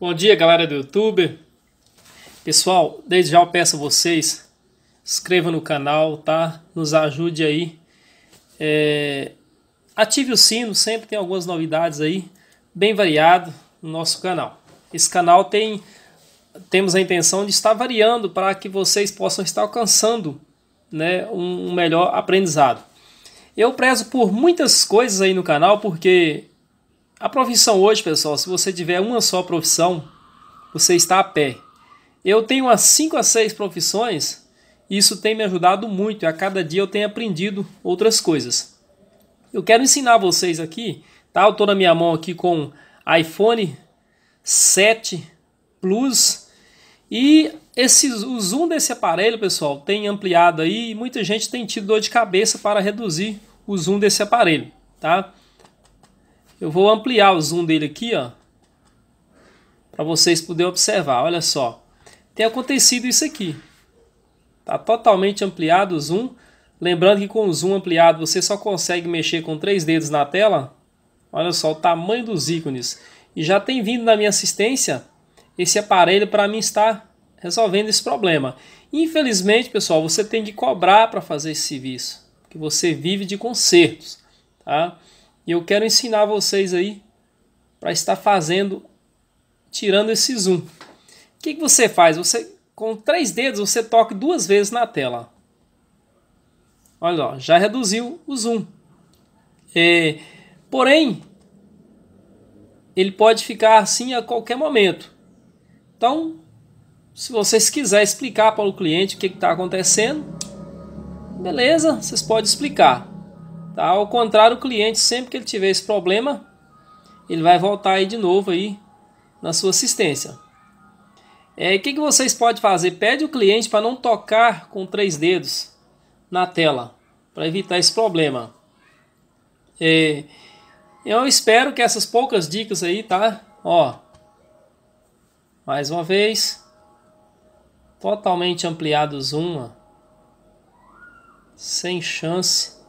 Bom dia, galera do YouTube. Pessoal, desde já eu peço a vocês, inscreva no canal, tá? Nos ajude aí. É... Ative o sino, sempre tem algumas novidades aí, bem variado no nosso canal. Esse canal tem temos a intenção de estar variando para que vocês possam estar alcançando né, um melhor aprendizado. Eu prezo por muitas coisas aí no canal, porque a profissão hoje, pessoal, se você tiver uma só profissão, você está a pé. Eu tenho umas 5 a 6 profissões, e isso tem me ajudado muito, e a cada dia eu tenho aprendido outras coisas. Eu quero ensinar vocês aqui, tá? Eu estou na minha mão aqui com iPhone 7 Plus e esse, o zoom desse aparelho, pessoal, tem ampliado aí e muita gente tem tido dor de cabeça para reduzir o zoom desse aparelho, tá? Eu vou ampliar o zoom dele aqui, ó, para vocês poderem observar. Olha só, tem acontecido isso aqui. Tá totalmente ampliado o zoom. Lembrando que com o zoom ampliado você só consegue mexer com três dedos na tela. Olha só o tamanho dos ícones. E já tem vindo na minha assistência esse aparelho para mim estar resolvendo esse problema. Infelizmente, pessoal, você tem que cobrar para fazer esse serviço, que você vive de consertos, tá? E eu quero ensinar vocês aí para estar fazendo, tirando esse zoom. O que, que você faz? Você com três dedos você toca duas vezes na tela. Olha, ó, já reduziu o zoom. É, porém, ele pode ficar assim a qualquer momento. Então, se vocês quiserem explicar para o cliente o que está acontecendo, beleza, vocês podem explicar. Tá? Ao contrário, o cliente, sempre que ele tiver esse problema, ele vai voltar aí de novo aí na sua assistência. É, o é, que, que vocês podem fazer? Pede o cliente para não tocar com três dedos na tela, para evitar esse problema. É, eu espero que essas poucas dicas aí, tá? Ó, mais uma vez, totalmente ampliado uma zoom, sem chance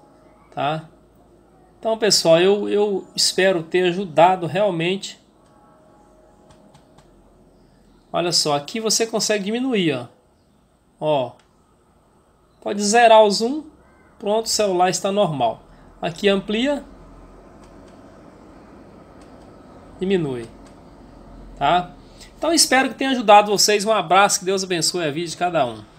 tá? Então, pessoal, eu, eu espero ter ajudado realmente. Olha só, aqui você consegue diminuir, ó. Ó. Pode zerar o zoom. Pronto, o celular está normal. Aqui amplia. Diminui. Tá? Então espero que tenha ajudado vocês. Um abraço, que Deus abençoe a vida de cada um.